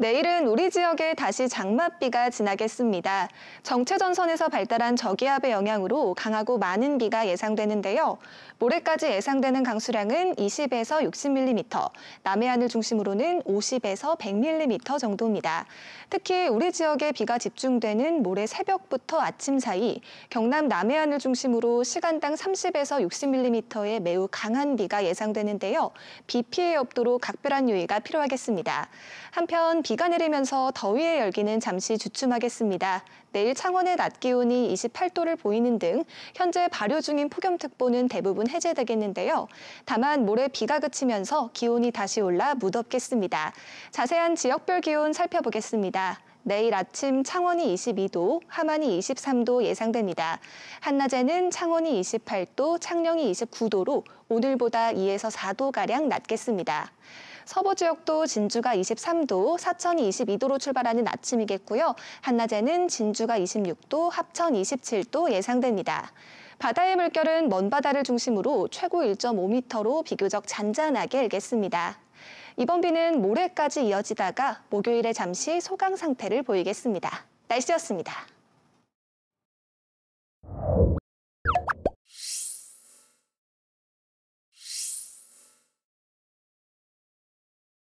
내일은 우리 지역에 다시 장맛비가 지나겠습니다. 정체전선에서 발달한 저기압의 영향으로 강하고 많은 비가 예상되는데요. 모레까지 예상되는 강수량은 20에서 60mm, 남해안을 중심으로는 50에서 100mm 정도입니다. 특히 우리 지역에 비가 집중되는 모레 새벽부터 아침 사이 경남 남해안을 중심으로 시간당 30에서 60mm의 매우 강한 비가 예상되는데요. 비 피해 없도록 각별한 유의가 필요하겠습니다. 한편 비가 내리면서 더위의 열기는 잠시 주춤하겠습니다. 내일 창원의 낮 기온이 28도를 보이는 등 현재 발효 중인 폭염특보는 대부분 해제되겠는데요. 다만 모레 비가 그치면서 기온이 다시 올라 무덥겠습니다. 자세한 지역별 기온 살펴보겠습니다. 내일 아침 창원이 22도, 하만이 23도 예상됩니다. 한낮에는 창원이 28도, 창녕이 29도로 오늘보다 2에서 4도가량 낮겠습니다. 서부 지역도 진주가 23도, 사천이 22도로 출발하는 아침이겠고요. 한낮에는 진주가 26도, 합천 27도 예상됩니다. 바다의 물결은 먼 바다를 중심으로 최고 1.5m로 비교적 잔잔하게 일겠습니다. 이번 비는 모레까지 이어지다가 목요일에 잠시 소강 상태를 보이겠습니다. 날씨였습니다.